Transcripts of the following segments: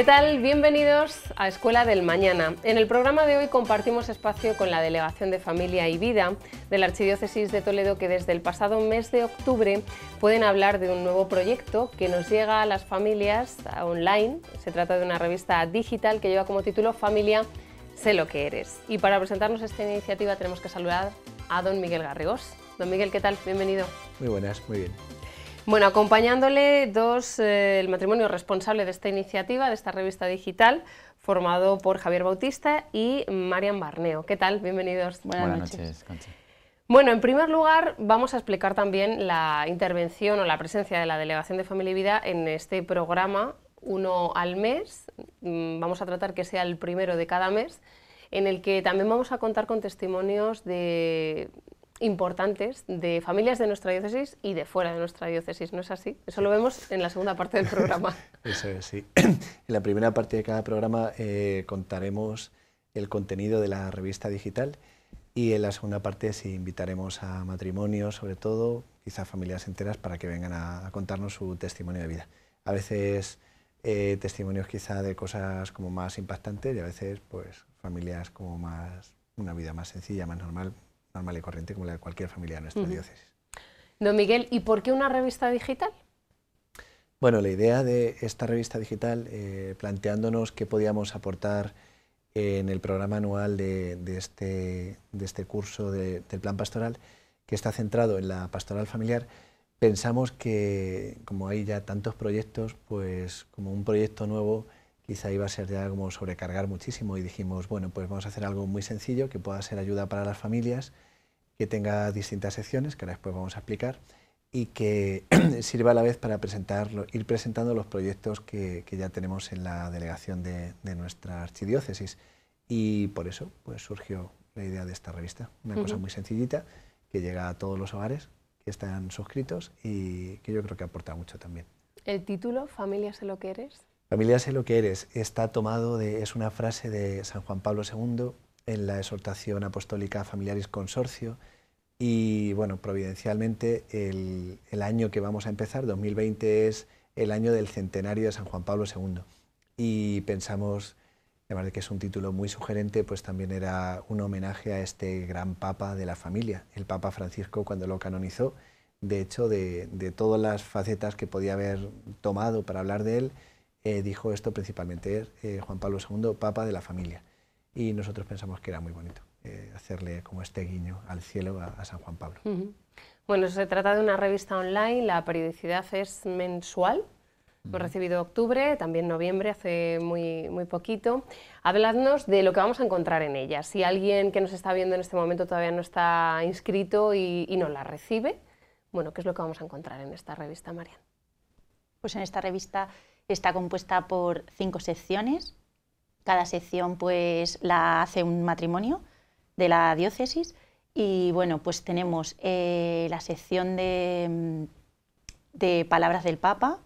¿Qué tal? Bienvenidos a Escuela del Mañana. En el programa de hoy compartimos espacio con la Delegación de Familia y Vida de la Archidiócesis de Toledo que desde el pasado mes de octubre pueden hablar de un nuevo proyecto que nos llega a las familias online. Se trata de una revista digital que lleva como título Familia, sé lo que eres. Y para presentarnos esta iniciativa tenemos que saludar a don Miguel Garrigós. Don Miguel, ¿qué tal? Bienvenido. Muy buenas, muy bien. Bueno, acompañándole dos, eh, el matrimonio responsable de esta iniciativa, de esta revista digital, formado por Javier Bautista y Marian Barneo. ¿Qué tal? Bienvenidos. Buenas, noches. Bueno, en primer lugar, vamos a explicar también la intervención o la presencia de la Delegación de Familia y Vida en este programa, uno al mes. Mm, vamos a tratar que sea el primero de cada mes, en el que también vamos a contar con testimonios de importantes de familias de nuestra diócesis y de fuera de nuestra diócesis, ¿no es así? Eso lo vemos en la segunda parte del programa. Eso es, sí. En la primera parte de cada programa eh, contaremos el contenido de la revista digital y en la segunda parte sí invitaremos a matrimonios, sobre todo, quizá familias enteras, para que vengan a, contarnos su testimonio de vida. A veces eh, testimonios quizá de cosas como más impactantes y a veces pues familias como más una vida más sencilla, más normal, normal y corriente como la de cualquier familia de nuestra diócesis. Don Miguel, ¿y por qué una revista digital? Bueno, la idea de esta revista digital, eh, planteándonos qué podíamos aportar en el programa anual de, este, este, curso del plan pastoral, que está centrado en la pastoral familiar, pensamos que como hay ya tantos proyectos, pues como un proyecto nuevo quizá iba a ser ya como sobrecargar muchísimo y dijimos, bueno, pues vamos a hacer algo muy sencillo que pueda ser ayuda para las familias, que tenga distintas secciones, que ahora después vamos a explicar, y que sirva a la vez para presentarlo, ir presentando los proyectos que, que ya tenemos en la delegación de, de, nuestra archidiócesis. Y por eso pues, surgió la idea de esta revista, una cosa muy sencillita que llega a todos los hogares que están suscritos y que yo creo que aporta mucho también. ¿El título, Familias en lo que eres? Familia, sé lo que eres. Está tomado de, es una frase de San Juan Pablo II en la exhortación apostólica Familiaris Consorcio. Y bueno, providencialmente el, año que vamos a empezar, 2020, es el año del centenario de San Juan Pablo II. Y pensamos, además de que es un título muy sugerente, pues también era un homenaje a este gran papa de la familia, el Papa Francisco cuando lo canonizó. De hecho, de todas las facetas que podía haber tomado para hablar de él, eh, dijo esto principalmente eh, Juan Pablo II, Papa de la Familia. Y nosotros pensamos que era muy bonito eh, hacerle como este guiño al cielo a, San Juan Pablo. Bueno, se trata de una revista online, la periodicidad es mensual. Hemos recibido octubre, también noviembre, hace muy, muy poquito. Habladnos de lo que vamos a encontrar en ella. Si alguien que nos está viendo en este momento todavía no está inscrito y, y no la recibe, bueno, ¿qué es lo que vamos a encontrar en esta revista, Marian? Pues en esta revista Está compuesta por cinco secciones. Cada sección pues, la hace un matrimonio de la diócesis. Y bueno, pues tenemos eh, la sección de, palabras del Papa,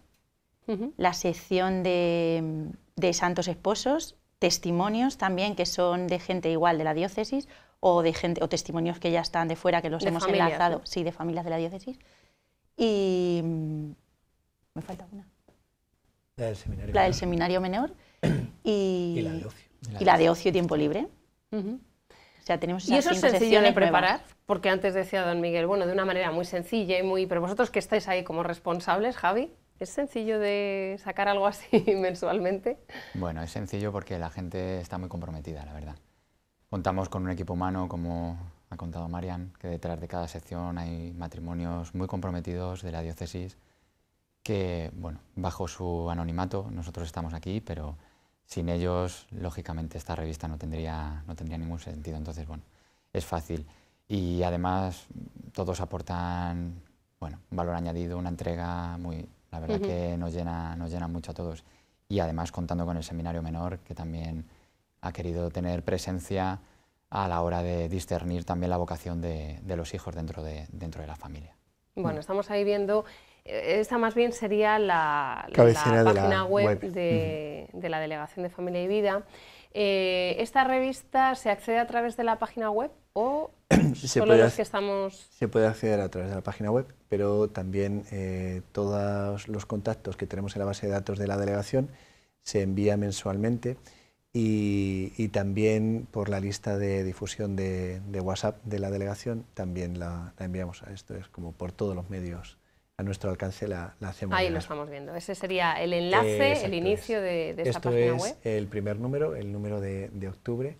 la sección de, santos esposos, testimonios también que son de gente igual de la diócesis o de gente o testimonios que ya están de fuera que los hemos enlazado, sí, de familias de la diócesis. Y mm, me falta una. La del seminario, menor. Y, la de ocio. Y tiempo libre. tenemos y eso es sencillo de preparar, porque antes decía don Miguel, bueno, de una manera muy sencilla y muy... Pero vosotros que estáis ahí como responsables, Javi, ¿es sencillo de sacar algo así mensualmente? Bueno, es sencillo porque la gente está muy comprometida, la verdad. Contamos con un equipo humano, como ha contado Marian, que detrás de cada sección hay matrimonios muy comprometidos de la diócesis que, bueno, bajo su anonimato nosotros estamos aquí, pero sin ellos, lógicamente, esta revista no tendría, no tendría ningún sentido. Entonces, bueno, es fácil. Y además, todos aportan, bueno, valor añadido, una entrega muy... La verdad que nos llena, nos llena mucho a todos. Y además, contando con el seminario menor, que también ha querido tener presencia a la hora de discernir también la vocación de, los hijos dentro de, dentro de la familia. Bueno, estamos ahí viendo esta más bien sería la, página web, De, la Delegación de Familia y Vida. Eh, ¿Esta revista se accede a través de la página web o se solo puede, los que estamos...? Se puede acceder a través de la página web, pero también eh, todos los contactos que tenemos en la base de datos de la delegación se envía mensualmente y, también por la lista de difusión de, WhatsApp de la delegación también la, la enviamos a esto, es como por todos los medios a nuestro alcance la, hacemos. Ahí lo estamos viendo. Ese sería el enlace, el inicio de, de esta página web. Esto es el primer número, el número de, octubre.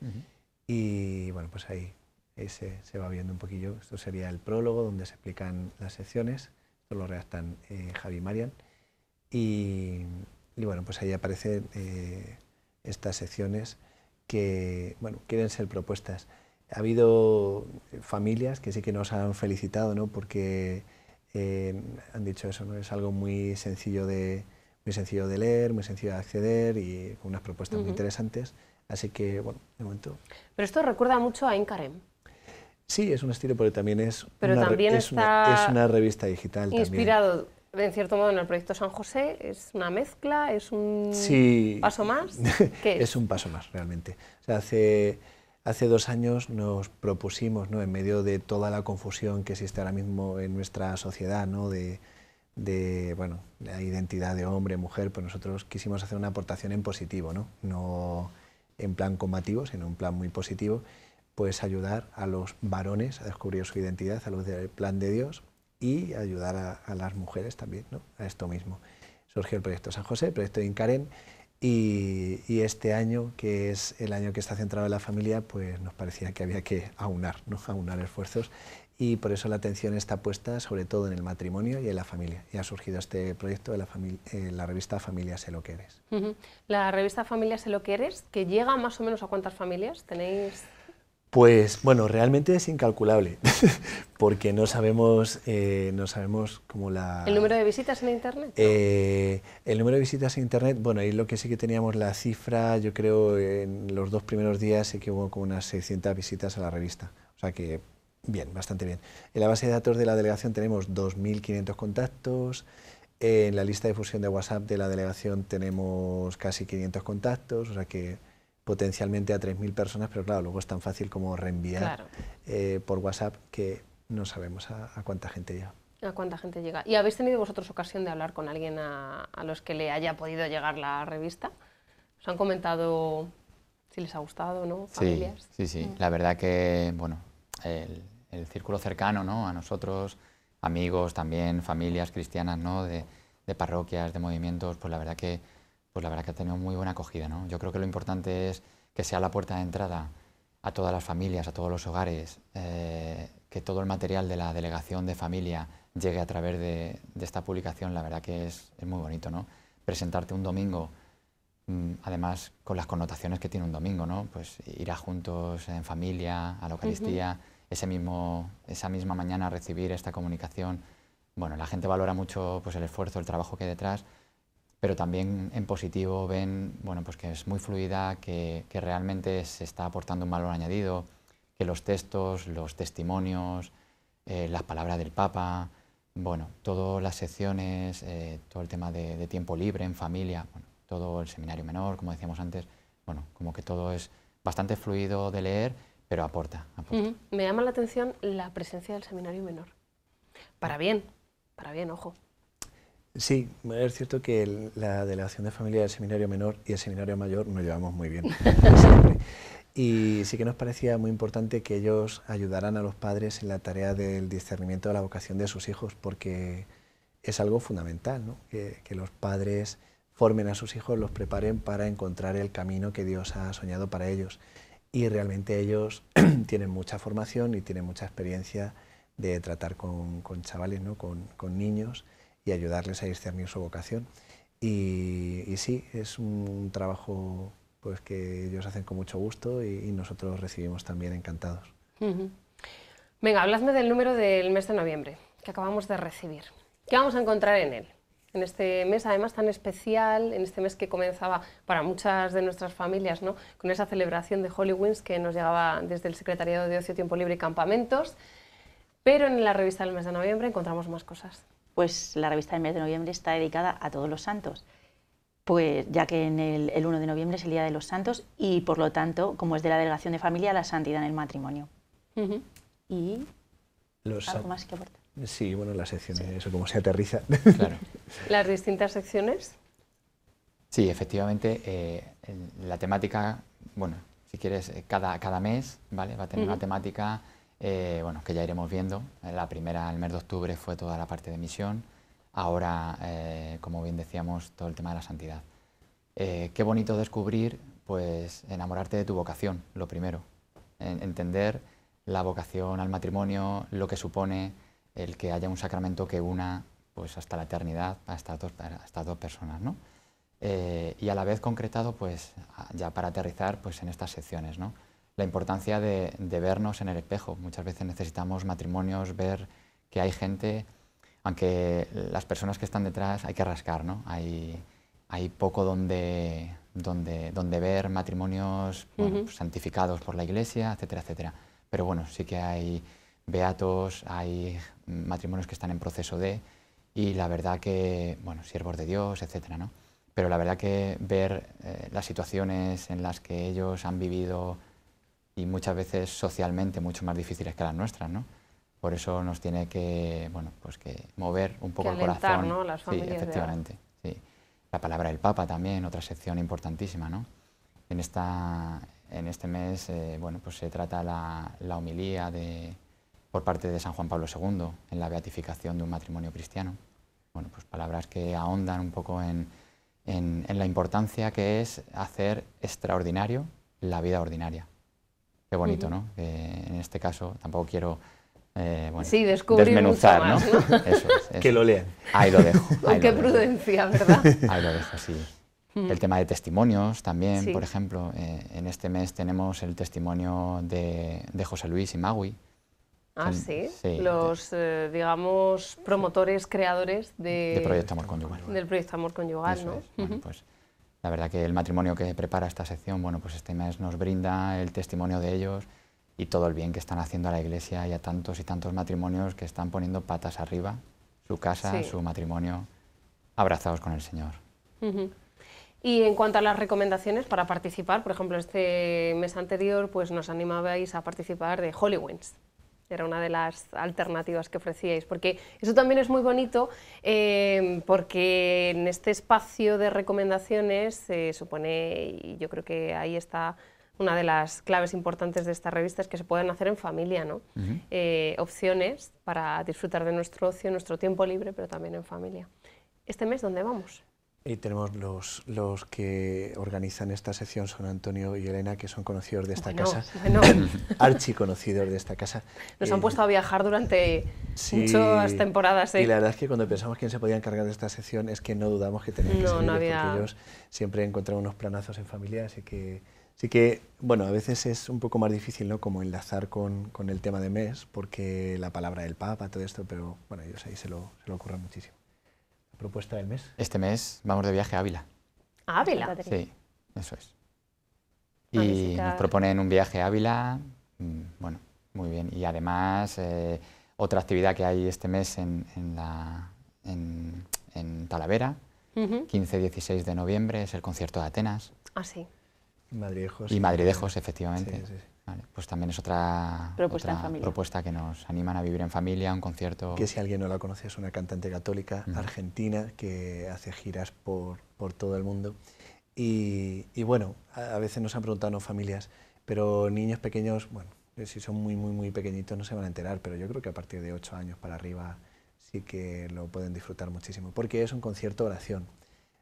Y bueno, pues ahí, ese se, va viendo un poquillo. Esto sería el prólogo donde se explican las secciones. Esto lo redactan eh, Javi y Marian. Y, y, bueno, pues ahí aparecen eh, estas secciones que, bueno, quieren ser propuestas. Ha habido familias que sí que nos han felicitado, ¿no? Porque Em, han dicho eso, ¿no? es algo muy sencillo, de, muy sencillo de leer, muy sencillo de acceder y con unas propuestas muy interesantes. Así que, bueno, de momento... Pero esto recuerda mucho a Incarem. Sí, es un estilo, pero también es, pero una, también es, está una, es una revista digital. Inspirado, en cierto modo, en el proyecto San José. ¿Es una mezcla? ¿Es un paso más? ¿Qué es? es? un paso más, realmente. O sea, hace Hace dos años nos propusimos, ¿no? en medio de toda la confusión que existe ahora mismo en nuestra sociedad, ¿no? de, de bueno, la identidad de hombre, mujer, pues nosotros quisimos hacer una aportación en positivo, ¿no? en plan combativo, sino en un plan muy positivo, pues ayudar a los varones a descubrir su identidad a luz del plan de Dios y ayudar a, las mujeres también ¿no? a esto mismo. Surgió el proyecto San José, el proyecto de Incaren, y, este año, que es el año que está centrado en la familia, pues nos parecía que había que aunar, ¿no? aunar esfuerzos y por eso la atención está puesta sobre todo en el matrimonio y en la familia. Y ha surgido este proyecto de la, eh, la revista Familia se lo que eres. La revista Familia se lo que que llega más o menos a cuántas familias tenéis pues bueno, realmente es incalculable, porque no sabemos, eh, no sabemos cómo la... ¿El número de visitas en Internet? Eh, el número de visitas en Internet, bueno, ahí lo que sí que teníamos la cifra, yo creo en los dos primeros días sí que hubo como unas 600 visitas a la revista, o sea que bien, bastante bien. En la base de datos de la delegación tenemos 2.500 contactos, en la lista de difusión de WhatsApp de la delegación tenemos casi 500 contactos, o sea que potencialmente a 3.000 personas, pero claro, luego es tan fácil como reenviar eh, por WhatsApp que no sabemos a, cuánta gente llega. ¿A cuánta gente llega? ¿Y habéis tenido vosotros ocasión de hablar con alguien a, los que le haya podido llegar la revista? ¿Os han comentado si les ha gustado, no? Sí, sí, mm. La verdad que, bueno, el, círculo cercano, ¿no? A nosotros, amigos también, familias cristianas, ¿no? De, de parroquias, de movimientos, pues la verdad que pues la verdad que ha tenido muy buena acogida. ¿no? Yo creo que lo importante es que sea la puerta de entrada a todas las familias, a todos los hogares, eh, que todo el material de la delegación de familia llegue a través de, esta publicación, la verdad que es, muy bonito, ¿no? Presentarte un domingo, mm, además con las connotaciones que tiene un domingo, ¿no? Pues ir a juntos en familia, a la Eucaristía, esa misma mañana recibir esta comunicación. Bueno, la gente valora mucho pues, el esfuerzo, el trabajo que hay detrás, pero también en positivo ven bueno, pues que es muy fluida, que, realmente se está aportando un valor añadido, que los textos, los testimonios, eh, las palabras del Papa, bueno, todas las secciones, eh, todo el tema de, tiempo libre en familia, todo el seminario menor, como decíamos antes, bueno, como que todo es bastante fluido de leer, pero aporta. Me llama la atención la presencia del seminario menor. Para bien, para bien, ojo. Sí, es cierto que la delegación de familia del seminario menor y el seminario mayor nos llevamos muy bien. siempre. Y sí que nos parecía muy importante que ellos ayudaran a los padres en la tarea del discernimiento de la vocación de sus hijos, porque es algo fundamental, ¿no? que, los padres formen a sus hijos, los preparen para encontrar el camino que Dios ha soñado para ellos. Y realmente ellos tienen mucha formación y tienen mucha experiencia de tratar con, chavales, ¿no? con, con niños y ayudarles a discernir su vocación. Y, sí, es un trabajo pues, que ellos hacen con mucho gusto y, nosotros nosotros recibimos también encantados. Venga, habladme del número del mes de noviembre que acabamos de recibir. ¿Qué vamos a encontrar en él? en este mes además tan especial, en este mes que comenzaba para muchas de nuestras familias, ¿no? con esa celebración de Halloween que nos llegaba desde el Secretariado de Ocio, Tiempo Libre y Campamentos. Pero en la revista del mes de noviembre encontramos más cosas pues la revista del mes de noviembre está dedicada a todos los santos. Pues ya que en el, 1 de noviembre es el Día de los Santos y por lo tanto, como es de la delegación de familia, la santidad en el matrimonio. Y los algo más que aportar. Sí, bueno, las secciones, eso cómo se aterriza. Claro. las distintas secciones. Sí, efectivamente, eh, la temática, bueno, si quieres, eh, cada, mes, ¿vale? Va a tener una temática eh, bueno, que ya iremos viendo. Eh, la primera, el mes de octubre, fue toda la parte de misión. Ahora, eh, como bien decíamos, todo el tema de la santidad. qué bonito descubrir, pues, enamorarte de tu vocación, lo primero. entender la vocación al matrimonio, lo que supone el que haya un sacramento que una pues, hasta la eternidad a estas dos, personas. ¿no? y a la vez concretado, pues, ya para aterrizar pues, en estas secciones. ¿no? la importancia de, vernos en el espejo. Muchas veces necesitamos matrimonios, ver que hay gente, aunque las personas que están detrás hay que rascar, ¿no? Hay, hay poco donde, donde, donde ver matrimonios pues, santificados por la Iglesia, etcétera, etcétera. Pero bueno, sí que hay beatos, hay matrimonios que están en proceso de, y la verdad que, bueno, siervos de Dios, etcétera, ¿no? Pero la verdad que ver eh, las situaciones en las que ellos han vivido y muchas veces socialmente mucho más difíciles que las nuestras, ¿no? Por eso nos tiene que, bueno, pues que mover un poco el corazón. sí, efectivamente. Sí. La palabra del Papa también, otra sección importantísima, ¿no? En, esta, en este mes, eh, bueno, pues se trata la, la homilía de, por parte de San Juan Pablo II en la beatificación de un matrimonio cristiano. Bueno, pues palabras que ahondan un poco en la importancia que es hacer extraordinario la vida ordinaria. Qué bonito, ¿no? en este caso tampoco quiero bueno, desmenuzar, ¿no? Que lo lean. Ahí lo dejo. Qué prudencia, ¿verdad? Ahí lo dejo, sí. Mm. El tema de testimonios también, por ejemplo, eh, en este mes tenemos el testimonio de, José Luis y Magui. Ah, sí? los, eh, digamos, promotores, creadores de, Proyecto Amor del Proyecto Amor Conyugal, ¿no? La verdad que el matrimonio que prepara esta sección, bueno, pues este mes nos brinda el testimonio de ellos y todo el bien que están haciendo a la iglesia y a tantos y tantos matrimonios que están poniendo patas arriba, su casa, su matrimonio, abrazados con el Señor. Y en cuanto a las recomendaciones para participar, por ejemplo, este mes anterior pues nos animabais a participar de Hollywoods era una de las alternativas que ofrecíais, porque eso también es muy bonito, eh, porque en este espacio de recomendaciones eh, se supone, y yo creo que ahí está una de las claves importantes de esta revista, es que se pueden hacer en familia, ¿no? Eh, opciones para disfrutar de nuestro ocio, nuestro tiempo libre, pero también en familia. ¿Este mes dónde vamos? Y tenemos los, los que organizan esta sección, son Antonio y Elena, que son conocidos de esta casa, Archi archiconocidos de esta casa. Nos han eh, puesto a viajar durante muchas temporadas. ¿eh? Y la verdad es que cuando pensamos quién se podía encargar de esta sesión es que no dudamos que tenían que ellos siempre encuentran unos planazos en familia, así que, así que, bueno, a veces es un poco más difícil, ¿no?, como enlazar con, con el tema de mes, porque la palabra del Papa, todo esto, pero bueno, ellos ahí se lo, se lo muchísimo propuesta del mes? Este mes vamos de viaje a Ávila. ¿A Ávila? Sí, eso es. y nos proponen un viaje a Ávila, mm, bueno, muy bien. Y además, eh, otra actividad que hay este mes en, Talavera, 15-16 de noviembre, es el concierto de Atenas. Ah, sí. Y Madridejos, efectivamente. sí, sí pues también es otra, propuesta, que nos animan a vivir en familia, un concierto. Que si alguien no la conoce, es una cantante católica argentina que hace giras por, todo el mundo. Y, bueno, a, veces nos han preguntado familias, pero niños pequeños, bueno, eh, si son muy, muy, muy pequeñitos no se van a enterar, pero yo creo que a partir de 8 años para arriba sí que lo pueden disfrutar muchísimo, porque es un concierto oración.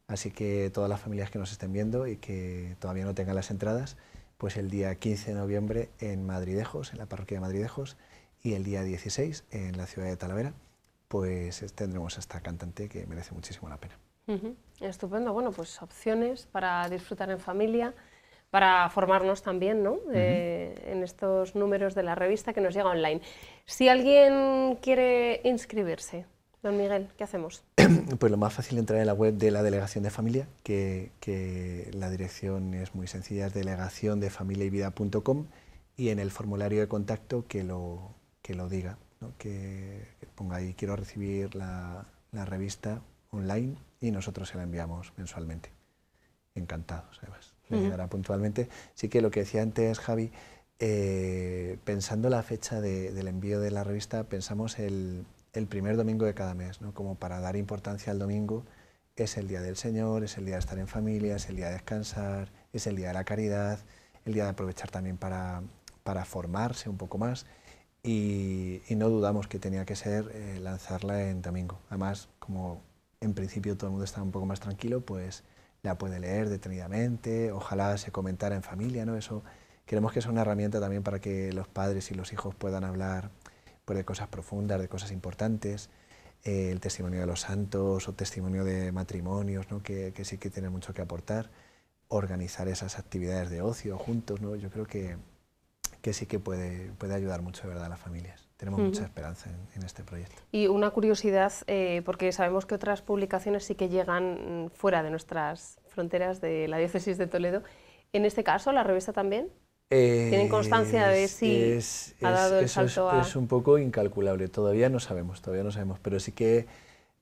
Así que todas las familias que nos estén viendo y que todavía no tengan las entradas, pues el día 15 de noviembre en Madridejos, en la parroquia de Madridejos, y el día 16 en la ciudad de Talavera, pues tendremos a esta cantante que merece muchísimo la pena. Estupendo, bueno, pues opciones para disfrutar en familia, para formarnos también ¿no? Eh, en estos números de la revista que nos llega online. Si alguien quiere inscribirse, Don Miguel, ¿qué hacemos? Pues lo más fácil entrar en la web de la Delegación de Familia, que, la dirección es muy sencilla, es delegaciondefamiliayvida.com y en el formulario de contacto que lo, lo diga, que, ponga ahí quiero recibir la, revista online y nosotros se la enviamos mensualmente. Encantado, además. Le puntualmente. Sí que lo que decía antes Javi, eh, pensando la fecha del envío de la revista, pensamos el el primer domingo de cada mes, ¿no? como para dar importancia al domingo. Es el día del Señor, es el día de estar en familia, es el día de descansar, es el día de la caridad, el día de aprovechar también para, para formarse un poco más. Y, no dudamos que tenía que ser eh, lanzarla en domingo. Además, como en principio todo el mundo estaba un poco más tranquilo, pues la puede leer detenidamente, ojalá se comentara en familia, ¿no? Eso, queremos que sea una herramienta también para que los padres y los hijos puedan hablar de cosas profundas, de cosas importantes, eh, el testimonio de los santos o testimonio de matrimonios, que, sí que tiene mucho que aportar, organizar esas actividades de ocio juntos, ¿no? yo creo que, que sí que puede, puede ayudar mucho de verdad a las familias. Tenemos mucha esperanza en, este proyecto. Y una curiosidad, eh, porque sabemos que otras publicaciones sí que llegan mm, fuera de nuestras fronteras de la diócesis de Toledo. ¿En este caso, la revista también? ¿Tienen constancia de si es, ha dado el salto a...? Es un poco incalculable, todavía no sabemos, todavía no sabemos, pero sí que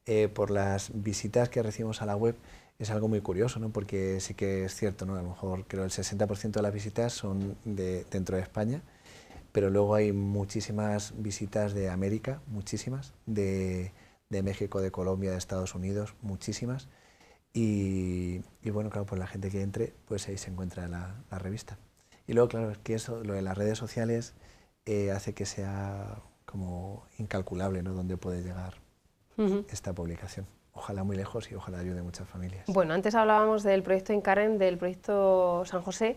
eh, por las visitas que recibimos a la web es algo muy curioso, ¿no? porque sí que es cierto, ¿no? a lo mejor creo el 60% de las visitas son de, dentro de España, pero luego hay muchísimas visitas de América, muchísimas, de, México, de Colombia, de Estados Unidos, muchísimas. Y, bueno, claro, por pues la gente que entre, pues ahí se encuentra la revista. Y luego, claro, que eso, lo de las redes sociales eh, hace que sea como incalculable, ¿no? Dónde puede llegar esta publicación. Ojalá muy lejos y ojalá ayude muchas familias. Bueno, antes hablábamos del proyecto Incaren, del proyecto San José.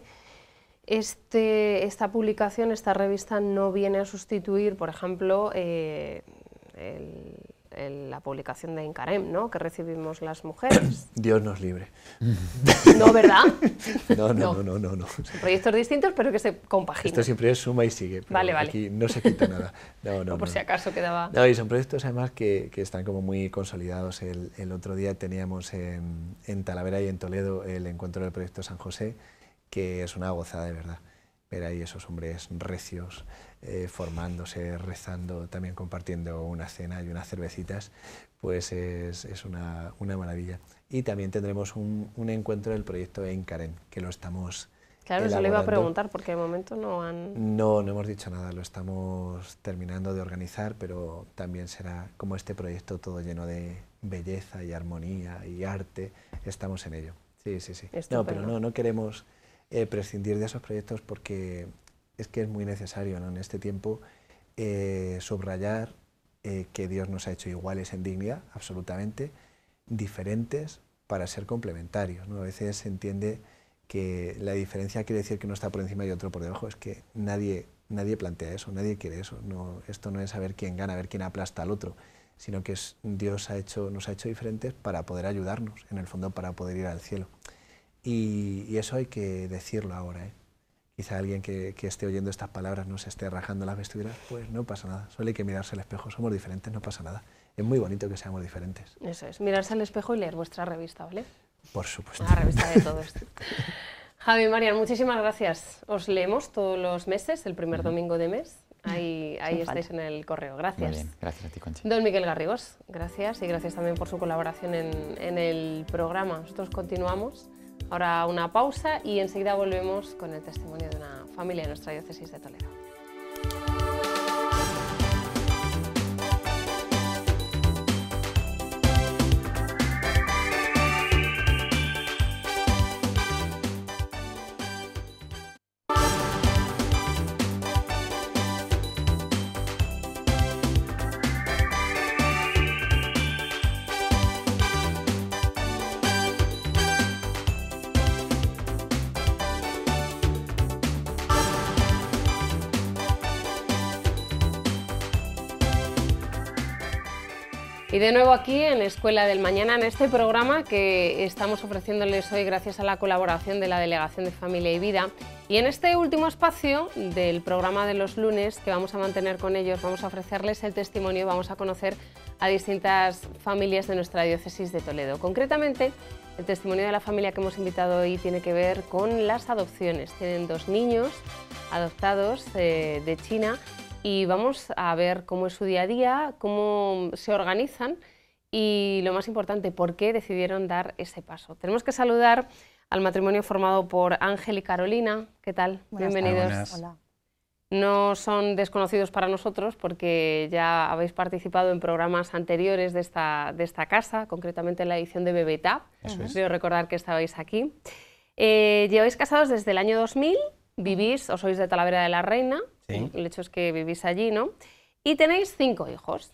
Este, esta publicación, esta revista no viene a sustituir, por ejemplo, eh, el la publicación de Incarem, ¿no? Que recibimos las mujeres. Dios nos libre. No, ¿verdad? no, no, no, no, no, Son proyectos distintos, pero que se compaginan. Esto siempre es suma y sigue. vale, vale. Aquí no se quita nada. No, no, por si acaso quedaba. No, y son proyectos además que, que están como muy consolidados. El, otro día teníamos en, en Talavera y en Toledo el encuentro del proyecto San José, que es una gozada de verdad. Ver ahí esos hombres recios eh, formándose, rezando, también compartiendo una cena y unas cervecitas, pues es, una, una, maravilla. Y también tendremos un, encuentro del proyecto Encaren, que lo estamos... Claro, eso le iba a preguntar, porque de momento no han... No, no hemos dicho nada, lo estamos terminando de organizar, pero también será como este proyecto todo lleno de belleza y armonía y arte, estamos en ello. Sí, sí, sí. No, pero no, no queremos eh, prescindir de esos proyectos porque es que es muy necesario en este tiempo eh, subrayar eh, que Dios nos ha hecho iguales en dignidad, absolutamente, diferentes para ser complementarios. ¿no? A veces se entiende que la diferencia quiere decir que uno está por encima y otro por debajo. Es que nadie, nadie plantea eso, nadie quiere eso. No, esto no es saber quién gana, a ver quién aplasta al otro, sino que es, Dios ha hecho, nos ha hecho diferentes para poder ayudarnos, en el fondo para poder ir al cielo. Y, eso hay que decirlo ahora. ¿eh? quizá alguien que, esté oyendo estas palabras no se esté rajando las vestiduras, pues no pasa nada. Solo hay que mirarse al espejo, somos diferentes, no pasa nada. Es muy bonito que seamos diferentes. Eso es, mirarse al espejo y leer vuestra revista, ¿vale? Por supuesto. La revista de todos. Javi Marian, muchísimas gracias. Os leemos todos los meses, el primer domingo de mes. Ahí, ahí estáis en el correo. Gracias. Muy bien, gracias a ti, Conchi. Don Miguel Garrigos, gracias y gracias también por su colaboración en el programa. Nosotros continuamos Ahora una pausa y enseguida volvemos con el testimonio de una familia de nuestra diócesis de Toledo. Y de nuevo aquí en Escuela del Mañana, en este programa que estamos ofreciéndoles hoy gracias a la colaboración de la Delegación de Familia y Vida. Y en este último espacio del programa de los lunes que vamos a mantener con ellos, vamos a ofrecerles el testimonio, vamos a conocer a distintas familias de nuestra diócesis de Toledo. Concretamente, el testimonio de la familia que hemos invitado hoy tiene que ver con las adopciones. Tienen dos niños adoptados eh, de China y vamos a ver cómo es su día a día, cómo se organizan y lo más importante, por qué decidieron dar ese paso. Tenemos que saludar al matrimonio formado por Ángel y Carolina. ¿Qué tal? Bienvenidos. Hola. No son desconocidos para nosotros porque ya habéis participado en programas anteriores de esta, de esta casa, concretamente en la edición de Bebetap. Quiero recordar que estabais aquí. Eh, lleváis casados desde el año 2000 vivís, o sois de Talavera de la Reina, el hecho es que vivís allí, ¿no? Y tenéis cinco hijos.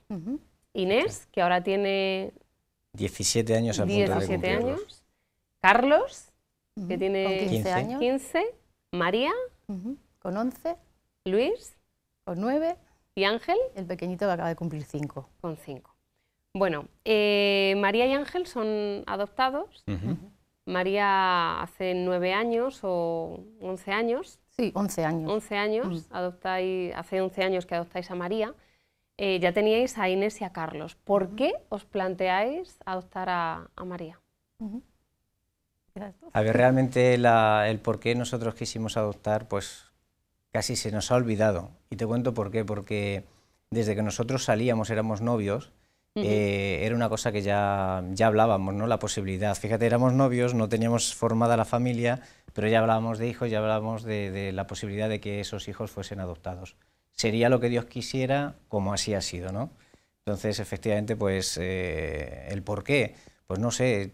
Inés, que ahora tiene... 17 años al punto años. Carlos, que tiene 15, años. 15. María. Con 11. Luis. Con 9. ¿Y Ángel? El pequeñito que acaba de cumplir 5. Con 5. Bueno, eh, María y Ángel son adoptados. María hace nueve años o once años. Sí, once años. Once años, mm. adoptáis, hace once años que adoptáis a María. Eh, ya teníais a Inés y a Carlos. ¿Por qué os planteáis adoptar a, María? A ver, realmente el por qué nosotros quisimos adoptar, pues casi se nos ha olvidado. Y te cuento por qué, porque desde que nosotros salíamos, éramos novios, eh, era una cosa que ya, ya hablábamos, ¿no? La posibilidad. Fíjate, éramos novios, no teníamos formada la familia, pero ya hablábamos de hijos, ya hablábamos de, la posibilidad de que esos hijos fuesen adoptados. Sería lo que Dios quisiera, como así ha sido, ¿no? Entonces, efectivamente, pues eh, el por qué, pues no sé,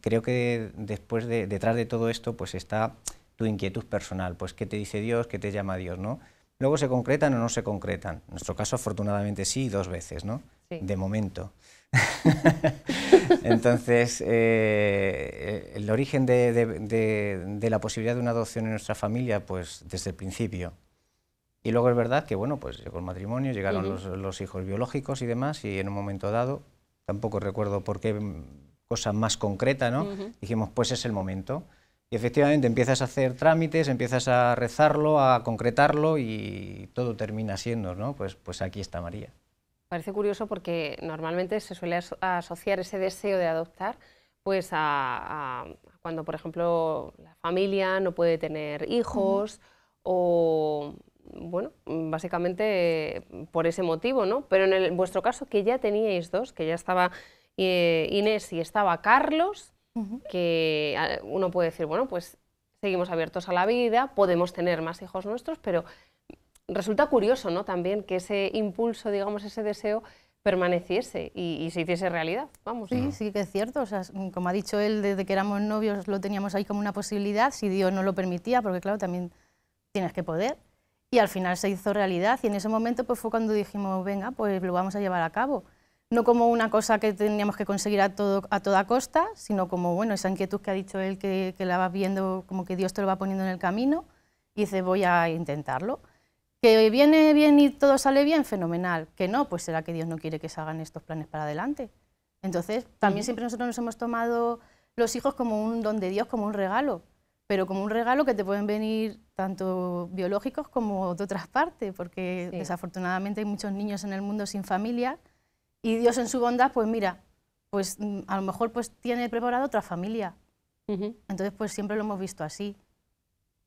creo que después de, detrás de todo esto, pues está tu inquietud personal, pues qué te dice Dios, qué te llama Dios, ¿no? Luego se concretan o no se concretan. En nuestro caso, afortunadamente sí, dos veces, ¿no? de momento. Entonces, eh, el origen de, la posibilidad de una adopción en nuestra familia, pues desde el principio. Y luego es verdad que, bueno, pues llegó el matrimonio, llegaron los, hijos biológicos y demás, y en un momento dado, tampoco recuerdo por qué mm, cosa más concreta, ¿no? Dijimos, pues es el momento. Y efectivamente empiezas a hacer trámites, empiezas a rezarlo, a concretarlo y todo termina siendo, ¿no? Pues, pues aquí está María. Parece curioso porque normalmente se suele asociar ese deseo de adoptar pues a, cuando, por ejemplo, la familia no puede tener hijos o, bueno, básicamente por ese motivo, ¿no? Pero en, vuestro caso, que ya teníais dos, que ya estaba eh, Inés y estaba Carlos, que ah, uno puede decir, bueno, pues seguimos abiertos a la vida, podemos tener más hijos nuestros, pero resulta curioso ¿no? también que ese impulso, digamos, ese deseo permaneciese y, se hiciese realidad. Vamos. Sí, sí que es cierto. O sea, mm, como ha dicho él, desde que éramos novios lo teníamos ahí como una posibilidad, si Dios no lo permitía, porque claro, también tienes que poder. Y al final se hizo realidad y en ese momento pues, fue cuando dijimos, venga, pues lo vamos a llevar a cabo. No como una cosa que teníamos que conseguir a, todo, a toda costa, sino como bueno, esa inquietud que ha dicho él, que, la vas viendo como que Dios te lo va poniendo en el camino, y dice, voy a intentarlo. Que viene bien y todo sale bien, fenomenal. Que no, pues será que Dios no quiere que se hagan estos planes para adelante. Entonces, también siempre nosotros nos hemos tomado los hijos como un don de Dios, como un regalo, pero como un regalo que te pueden venir tanto biológicos como de otras partes, porque desafortunadamente hay muchos niños en el mundo sin familia y Dios en su bondad, pues mira, pues mm, a lo mejor pues tiene preparado otra familia. Entonces, pues siempre lo hemos visto así.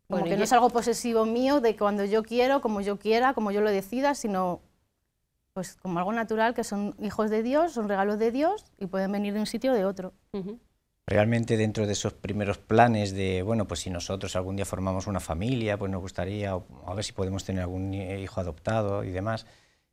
Como que no es algo posesivo mío de cuando yo quiero, como yo quiera, como yo lo decida, sino pues como algo natural, que son hijos de Dios, son regalos de Dios y pueden venir de un sitio o de otro. Realmente dentro de esos primeros planes de, bueno, pues si nosotros algún día formamos una familia, pues nos gustaría, a ver si podemos tener algún eh, hijo adoptado y demás,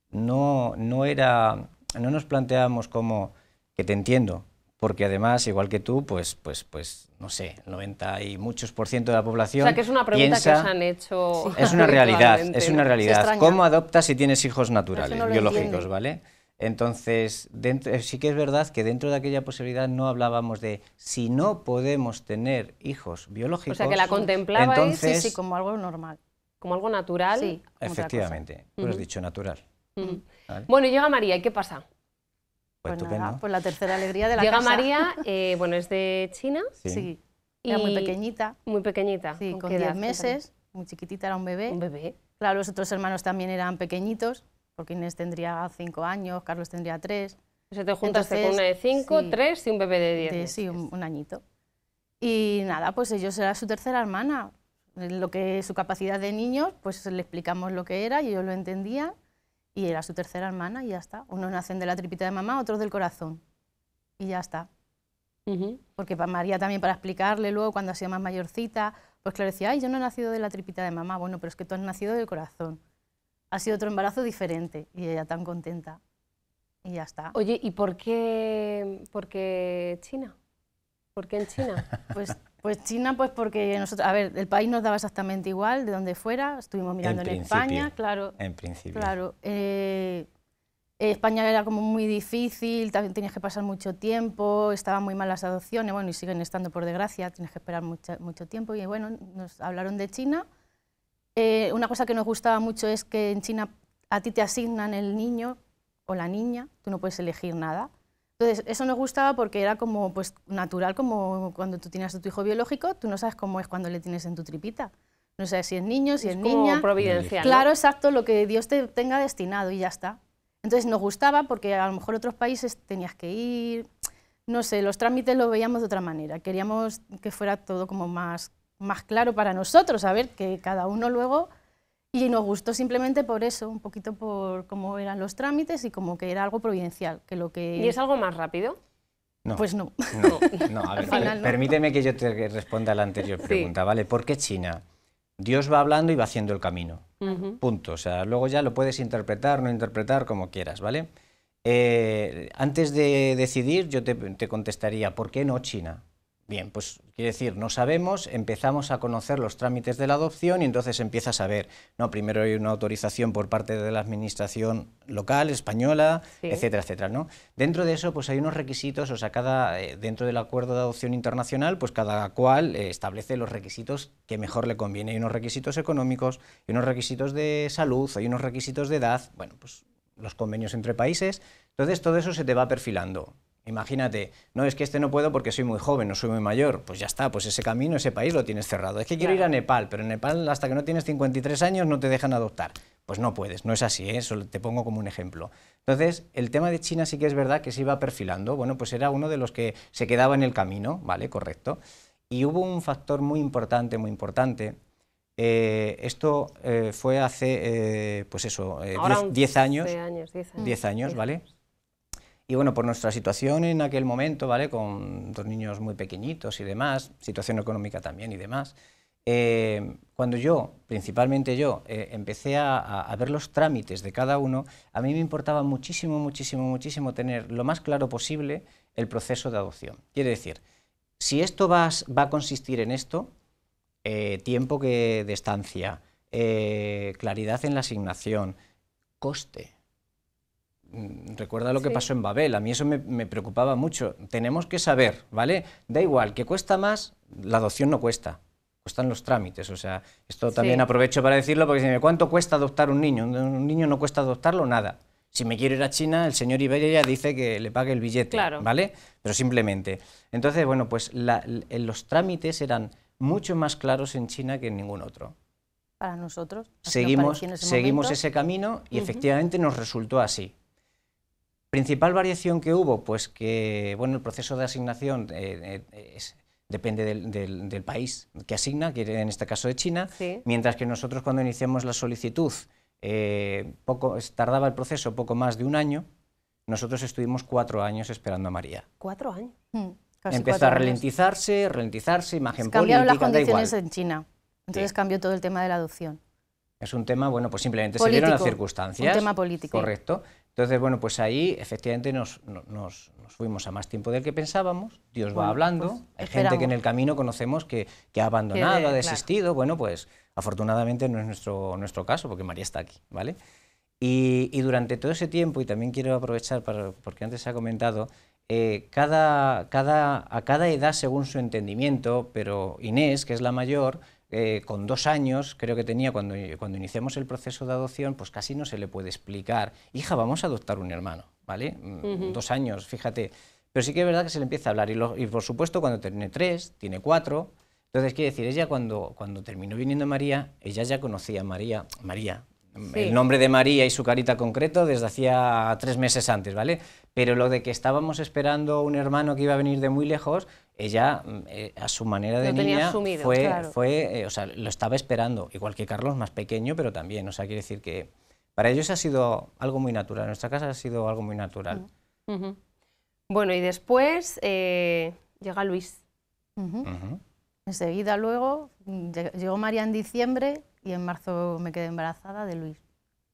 no, no, era, no nos planteábamos como, que te entiendo, porque además, igual que tú, pues, pues, pues no sé, 90 y muchos por ciento de la población. O sea, que es una pregunta que os han hecho. es una realidad, es una realidad. ¿Cómo adoptas si tienes hijos naturales, biológicos, vale? Entonces, dentro, eh, sí que es verdad que dentro de aquella posibilidad no hablábamos de si no podemos tener hijos biológicos. O sea, que la contemplaba entonces, sí, como algo normal. Como algo natural. Sí, efectivamente, lo has pues dicho, natural. Bueno, llega María, ¿y qué pasa? Pues, pues nada, pues la tercera alegría de la Llega María, eh, bueno, es de China. Sí. Era muy pequeñita. Muy pequeñita. con 10 meses, muy chiquitita, era un bebé. Un bebé. Claro, los otros hermanos también eran pequeñitos, porque Inés tendría 5 años, Carlos tendría 3. Se te juntaste con una de 5, 3 y un bebé de 10. Sí, un, un, añito. Y nada, pues ellos eran su tercera hermana. Lo que su capacidad de niños, pues le explicamos lo que era y ellos lo entendían y era su tercera hermana y ya está. Unos nacen de la tripita de mamá, otros del corazón. Y ya está. Porque para María también para explicarle luego cuando ha sido más mayorcita, pues claro, decía, ay, yo no he nacido de la tripita de mamá, bueno, pero es que tú has nacido del corazón. Ha sido otro embarazo diferente y ella tan contenta. Y ya está. Oye, ¿y por qué, por qué China? ¿Por qué en China? Pues pues China, pues porque nosotros, a ver, el país nos daba exactamente igual de donde fuera, estuvimos mirando en, España, claro. En principio. Claro. Eh, España era como muy difícil, también tenías que pasar mucho tiempo, estaban muy mal las adopciones, bueno, y siguen estando por desgracia, tienes que esperar mucho tiempo. Y bueno, nos hablaron de China. Eh, una cosa que nos gustaba mucho es que en China a ti te asignan el niño o la niña, tú no puedes elegir nada. Entonces, eso nos gustaba porque era como pues, natural, como cuando tú tienes a tu hijo biológico, tú no sabes cómo es cuando le tienes en tu tripita. No sabes si es niño, si es, es como niña. providencial. Claro, exacto, lo que Dios te tenga destinado y ya está. Entonces nos gustaba porque a lo mejor otros países tenías que ir, no sé, los trámites los veíamos de otra manera. Queríamos que fuera todo como más, más claro para nosotros, saber que cada uno luego y nos gustó simplemente por eso, un poquito por cómo eran los trámites y como que era algo providencial. Que lo que... ¿Y es algo más rápido? No, pues no. No, a ver, permíteme que yo te responda a la anterior pregunta, ¿vale? ¿Por qué China? Dios va hablando y va haciendo el camino. Punto. O sea, luego ya lo puedes interpretar, no interpretar, como quieras, ¿vale? Eh, antes de decidir, yo te contestaría, ¿por qué no China? Bien, pues quiere decir, no sabemos, empezamos a conocer los trámites de la adopción y entonces empieza a saber, no, primero hay una autorización por parte de la administración local, española, etcétera, etcétera, ¿no? Dentro de eso, pues hay unos requisitos, o sea, cada, eh, dentro del acuerdo de adopción internacional, pues cada cual eh, establece los requisitos que mejor le conviene. Hay unos requisitos económicos, hay unos requisitos de salud, hay unos requisitos de edad, bueno, pues los convenios entre países. Entonces todo eso se te va perfilando. Imagínate, no es que este no puedo porque soy muy joven, no soy muy mayor. Pues ya está, pues ese camino, ese país lo tienes cerrado. Es que quiero ir a Nepal, pero en Nepal hasta que no tienes 53 años no te dejan adoptar. Pues no puedes, no es así, ¿eh? eso te pongo como un ejemplo. Entonces, el tema de China sí que es verdad que se iba perfilando. Bueno, pues era uno de los que se quedaba en el camino, ¿vale? Correcto. Y hubo un factor muy importante, muy importante, eh, esto eh, fue hace, pues eso, 10 años. 10 diez años. Diez años, ¿vale? Y bueno, por nuestra situación en aquel momento, ¿vale? Con dos niños muy pequeñitos y demás, situación económica también y demás, eh, cuando yo, principalmente yo, eh, empecé a, ver los trámites de cada uno, a mí me importaba muchísimo, muchísimo, muchísimo tener lo más claro posible el proceso de adopción. Quiere decir, si esto va a, va a consistir en esto, eh, tiempo que, de estancia, claridad en la asignación, coste, Mm, recuerda lo que pasó en Babel, a mí eso me, preocupaba mucho. Tenemos que saber, ¿vale? Da igual, que cuesta más, la adopción no cuesta, cuestan los trámites. O sea, esto también aprovecho para decirlo porque me ¿cuánto cuesta adoptar un niño? Un niño no cuesta adoptarlo nada. Si me quiero ir a China, el señor Iberia dice que le pague el billete, ¿vale? Pero simplemente. Entonces, bueno, pues los trámites eran mucho más claros en China que en ningún otro para nosotros. Seguimos, ese seguimos ese camino y efectivamente nos resultó así. Principal variación que hubo, pues que bueno, el proceso de asignación eh, eh, depende del, país que asigna, que en este caso de China, mientras que nosotros cuando iniciamos la solicitud eh, poco, tardaba el proceso poco más de un año, nosotros estuvimos cuatro años esperando a María. Cuatro años. Mm, Empezó a ralentizarse, ralentizarse, imagen Cambiaron las condiciones en China, entonces cambió todo el tema de la adopción. Es un tema, bueno, pues simplemente se las circunstancias. Un tema político. Correcto. Entonces, bueno, pues ahí efectivamente nos, fuimos a más tiempo del que pensábamos, Dios va hablando, pues hay gente que en el camino conocemos que, que ha abandonado, ha desistido, bueno, pues afortunadamente no es nuestro, nuestro caso, porque María está aquí, ¿vale? Y, y, durante todo ese tiempo, y también quiero aprovechar, para, porque antes se ha comentado, eh, cada, cada, a cada edad según su entendimiento, pero Inés, que es la mayor, eh, con dos años, creo que tenía cuando, cuando iniciamos el proceso de adopción, pues casi no se le puede explicar, hija, vamos a adoptar un hermano, ¿vale? Mm, dos años, fíjate. Pero sí que es verdad que se le empieza a hablar. Y, y por supuesto, cuando tiene tres, tiene cuatro. Entonces, quiere decir, ella cuando, cuando terminó viniendo María, ella ya conocía a María, María, el nombre de María y su carita concreto desde hacía tres meses antes, ¿vale? pero lo de que estábamos esperando un hermano que iba a venir de muy lejos, ella mm, eh, a su manera de niña fue, fue eh, lo estaba esperando, igual que Carlos, más pequeño, pero también, o sea, quiere decir que para ellos ha sido algo muy natural, nuestra casa ha sido algo muy natural. Bueno, y después eh, llega Luis. Enseguida luego llegó María en diciembre y en marzo me quedé embarazada de Luis.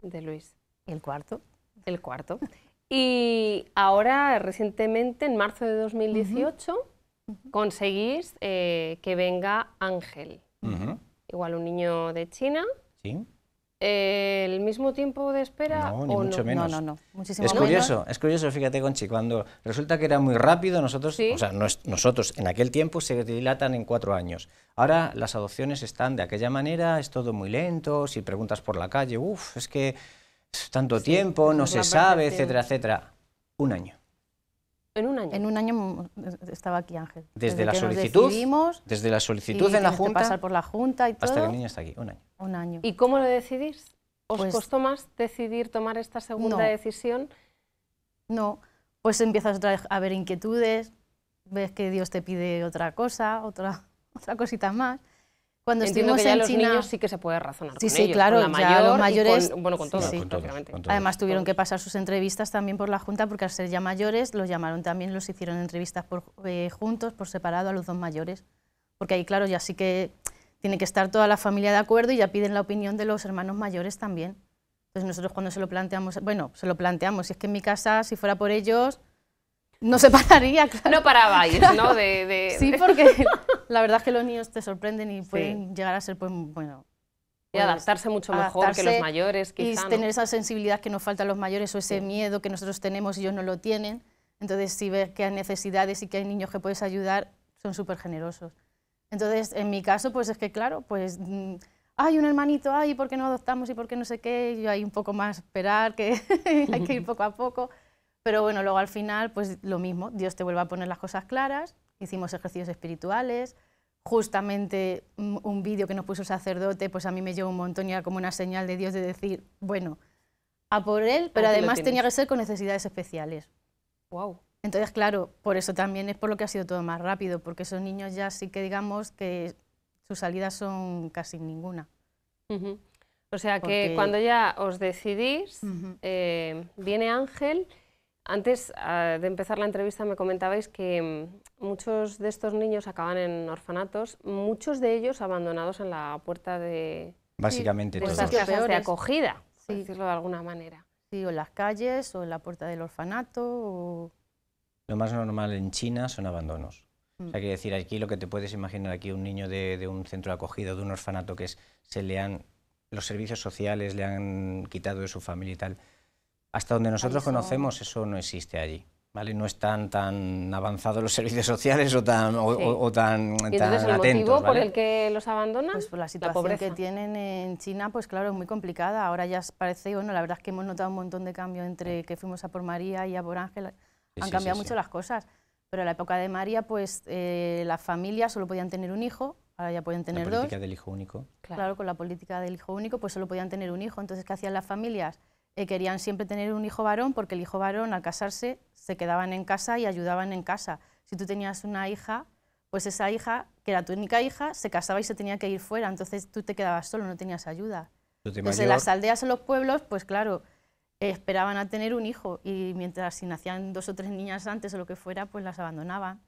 De Luis. ¿Y el cuarto? El cuarto. Y ahora, recientemente, en marzo de 2018, conseguís eh, que venga Ángel, igual un niño de China. Sí. Eh, ¿El mismo tiempo de espera? No, ni mucho menos. No, no, no. es curioso, es curioso, fíjate, Conchi, cuando resulta que era muy rápido, nosotros, o sea, nosotros en aquel tiempo se dilatan en cuatro años. Ahora las adopciones están de aquella manera, es todo muy lento, si preguntas por la calle, uff, es que tanto tiempo, no se sabe, etcétera, etcétera. Un año. En un año. En un año mm, estaba aquí Ángel. Desde, la solicitud. desde la solicitud en la Junta. pasar por la Junta y Hasta que el niño está aquí, un año. ¿Y cómo lo decidís? ¿Os pues costó más decidir tomar esta segunda decisión? No, pues empiezas a ver inquietudes, ves que Dios te pide otra cosa, otra, otra cosita más. Cuando en sí que se puede razonar sí, claro, con los mayores, bueno, con todos, Además tuvieron que pasar sus entrevistas también por la Junta porque al ser ya mayores los llamaron también, los hicieron entrevistas por, eh, juntos, por separado a los dos mayores, porque ahí claro ya sí que tiene que estar toda la familia de acuerdo y ya piden la opinión de los hermanos mayores también. Entonces nosotros cuando se lo planteamos, bueno, se lo planteamos, si es que en mi casa, si fuera por ellos, no se pararía, claro. No parabais, ¿no? De, sí, porque la verdad es que los niños te sorprenden y pueden llegar a ser, pues, bueno... Y pues, adaptarse mucho mejor que los mayores, quizá, Y tener esa sensibilidad que nos falta a los mayores o ese miedo que nosotros tenemos y ellos no lo tienen. Entonces, si ves que hay necesidades y que hay niños que puedes ayudar, son súper generosos. Entonces, en mi caso, pues es que, claro, pues... Hay mm, un hermanito, ay, ¿por qué no adoptamos y por qué no sé qué? Y hay un poco más esperar, que hay que ir poco a poco. Pero bueno, luego al final, pues lo mismo, Dios te vuelve a poner las cosas claras, hicimos ejercicios espirituales, justamente un vídeo que nos puso el sacerdote, pues a mí me llevó un montón y era como una señal de Dios de decir, bueno, a por él, pero además tenía que ser con necesidades especiales. Wow. Entonces, claro, por eso también es por lo que ha sido todo más rápido, porque esos niños ya sí que digamos que sus salidas son casi ninguna. O sea que cuando ya os decidís, eh, viene Ángel antes ah, de empezar la entrevista me comentabais que mm, muchos de estos niños acaban en orfanatos, muchos de ellos abandonados en la puerta de, Básicamente de todos. de acogida, sí. por decirlo de alguna manera. Sí, o en las calles, o en la puerta del orfanato. Lo más normal en China son abandonos. O sea, mm. quiere decir, aquí lo que te puedes imaginar, aquí un niño de, un centro de acogida, de un orfanato, que es, se le han, los servicios sociales le han quitado de su familia y tal, hasta donde nosotros conocemos, eso no existe allí. ¿Vale? No están tan avanzados los servicios sociales o tan, atentos, ¿Y el motivo por el que los abandonan? Pues por la situación pobre que tienen en China, pues claro, es muy complicada. Ahora ya parece, bueno, la verdad es que hemos notado un montón de cambio entre que fuimos a por María y a por Ángel. Han cambiado mucho las cosas. Pero en la época de María, pues eh, las familias solo podían tener un hijo, ahora ya pueden tener dos. La política del hijo único. claro, con la política del hijo único, pues solo podían tener un hijo. Entonces, ¿qué hacían las familias? Eh, querían siempre tener un hijo varón porque el hijo varón al casarse se quedaban en casa y ayudaban en casa. Si tú tenías una hija, pues esa hija, que era tu única hija, se casaba y se tenía que ir fuera, entonces tú te quedabas solo, no tenías ayuda. Entonces en las aldeas, en los pueblos, pues claro, esperaban a tener un hijo y mientras si nacían dos o tres niñas antes o lo que fuera, pues las abandonaban.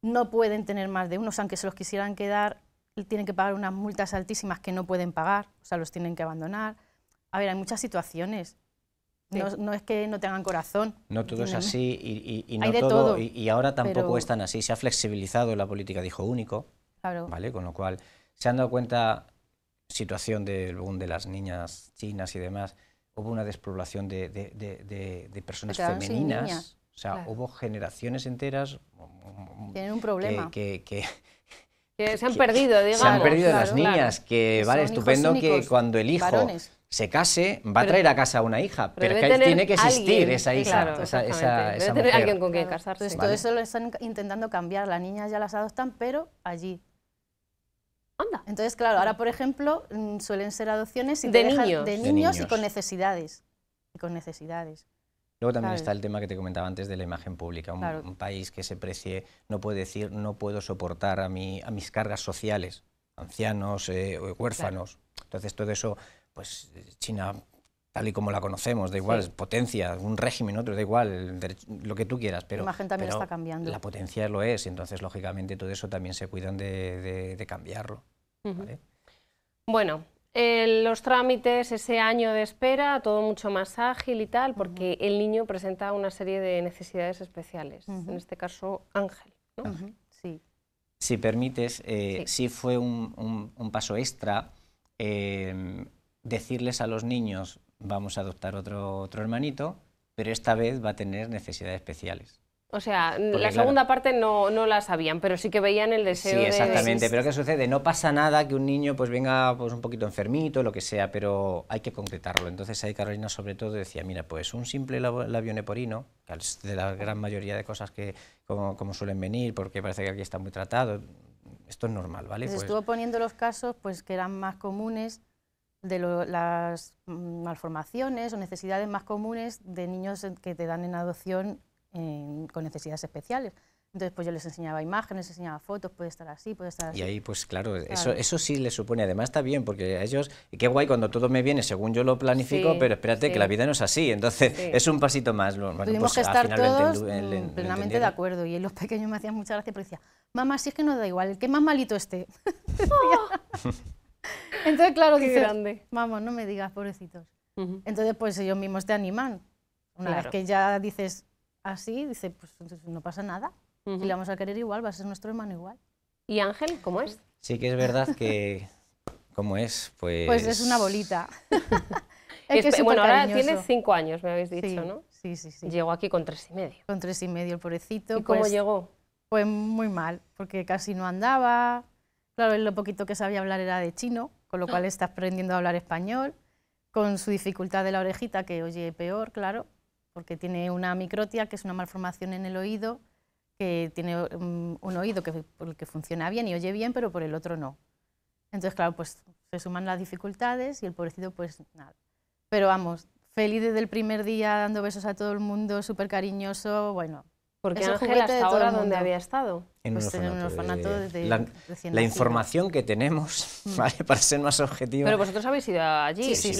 No pueden tener más de unos, aunque se los quisieran quedar, tienen que pagar unas multas altísimas que no pueden pagar, o sea, los tienen que abandonar. A ver, hay muchas situaciones. No, es que no tengan corazón. No todo es así y, y, y todo, y, ahora tampoco están así. Se ha flexibilizado la política de hijo único, claro. ¿vale? Con lo cual se han dado cuenta situación del boom de las niñas chinas y demás. Hubo una despoblación de, de, de, personas femeninas. O sea, hubo generaciones enteras. Tienen un problema. que, que, se han perdido, digamos. Se han perdido las niñas, que, vale, estupendo que cuando el hijo se case, va a traer a casa una hija, pero, tiene que existir esa hija, esa, esa, alguien con quien casarse. todo eso lo están intentando cambiar, las niñas ya las adoptan, pero allí. Anda. Entonces, claro, ahora, por ejemplo, mm, suelen ser adopciones de, niños. y con necesidades. Y con necesidades. Luego también está el tema que te comentaba antes de la imagen pública. Un, país que se precie no puede decir no puedo soportar a, a mis cargas sociales, ancianos, eh, huérfanos. Entonces todo eso pues China tal y como la conocemos, da igual, es potencia, un régimen, otro, da igual, lo que tú quieras, pero, la imagen también está cambiando. la potencia lo es, entonces lógicamente todo eso también se cuidan de, cambiarlo. Bueno, eh, los trámites, ese año de espera, todo mucho más ágil y tal, porque el niño presenta una serie de necesidades especiales, en este caso Ángel. ¿no? Sí. Si permites, eh, sí. fue un, paso extra. Eh, decirles a los niños, vamos a adoptar otro, otro hermanito, pero esta vez va a tener necesidades especiales. O sea, la segunda parte no, no, la sabían, pero sí que veían el deseo. Sí, exactamente. Pero ¿qué sucede? No pasa nada que un niño pues venga pues, un poquito enfermito, lo que sea, pero hay que concretarlo. Entonces ahí Carolina sobre todo decía, mira, pues un simple labio neporino, de la gran mayoría de cosas que como, suelen venir, porque parece que aquí está muy tratado, esto es normal, ¿vale? Pues, estuvo poniendo los casos pues que eran más comunes de las mm, malformaciones o necesidades más comunes de niños que te dan en adopción con necesidades especiales. Entonces, pues yo les enseñaba imágenes, les enseñaba fotos, puede estar así, puede estar así. Y ahí, pues claro, Eso, eso sí le supone. Además, está bien, porque a ellos, qué guay cuando todo me viene según yo lo planifico, pero espérate, que la vida no es así. Entonces, es un pasito más. Pues, lo Tuvimos que estar todos mm, plenamente de acuerdo. Y los pequeños me hacían mucha gracia, pero decía, mamá, si es que no da igual, que más malito esté. Entonces, claro, dice, grande. vamos, no me digas, pobrecitos. Entonces, pues ellos mismos te animan. Una vez que ya dices así, dice, pues entonces no pasa nada. Y le vamos a querer igual, va a ser nuestro hermano igual. ¿Y Ángel, cómo es? Sí que es verdad que... ¿Cómo es? Pues... Pues es una bolita. es que es bueno, ahora tiene cinco años, me habéis dicho, ¿no? Sí, sí, sí. Llegó aquí con tres y medio. Con tres y medio, el pobrecito. ¿Y cómo pues, llegó? Pues muy mal, porque casi no andaba, Claro, lo poquito que sabía hablar era de chino, con lo cual está aprendiendo a hablar español, con su dificultad de la orejita, que oye peor, claro, porque tiene una microtia, que es una malformación en el oído, que tiene un, oído que, por el que funciona bien y oye bien, pero por el otro no. Entonces, claro, pues se suman las dificultades y el pobrecito, pues nada. Pero vamos, feliz desde el primer día, dando besos a todo el mundo, súper cariñoso, bueno. Porque Ángel hasta ahora, donde había estado? en pues orfanato. la, información que tenemos, mm. para ser más objetivos. Pero vosotros habéis ido allí, sí,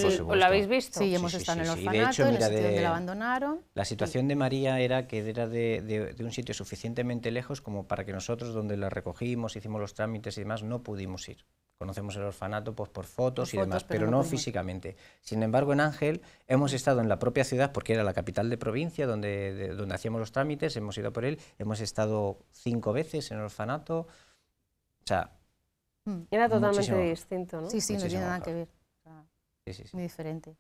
habéis visto? Sí, hemos estado en el orfanato, el sitio donde la abandonaron. La situación de María era que era de, un sitio suficientemente lejos como para que nosotros, donde la recogimos, hicimos los trámites y demás, no pudimos ir. Conocemos el orfanato pues, por fotos y demás, pero, no, físicamente. Sin embargo, en Ángel hemos estado en la propia ciudad, porque era la capital de provincia donde, donde hacíamos los trámites, hemos ido por él, hemos estado cinco veces en el orfanato. O sea. Hmm. Era totalmente distinto, ¿no? Sí, sí, no tiene nada que ver. Muy diferente.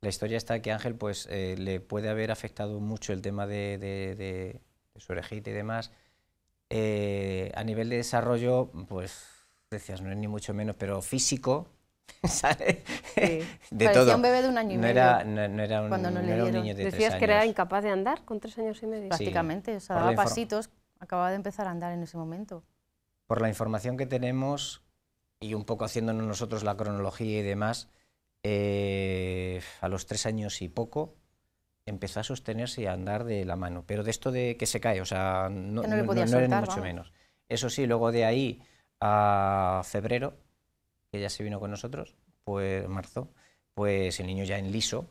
La historia está que Ángel pues, eh, le puede haber afectado mucho el tema de, su orejita y demás. Eh, a nivel de desarrollo, pues decías, no es ni mucho menos, pero físico, ¿sabes? Sí. De Parecía todo. un bebé de un año y no medio. Era, no, era un, niño de Decías tres años. que era incapaz de andar con tres años y medio. Prácticamente, o sea, daba pasitos acababa de empezar a andar en ese momento. Por la información que tenemos y un poco haciéndonos nosotros la cronología y demás, eh, a los tres años y poco empezó a sostenerse y a andar de la mano. Pero de esto de que se cae, o sea, no, era mucho menos. Eso sí, luego de ahí a febrero, que ya se vino con nosotros, pues marzo, pues el niño ya en liso,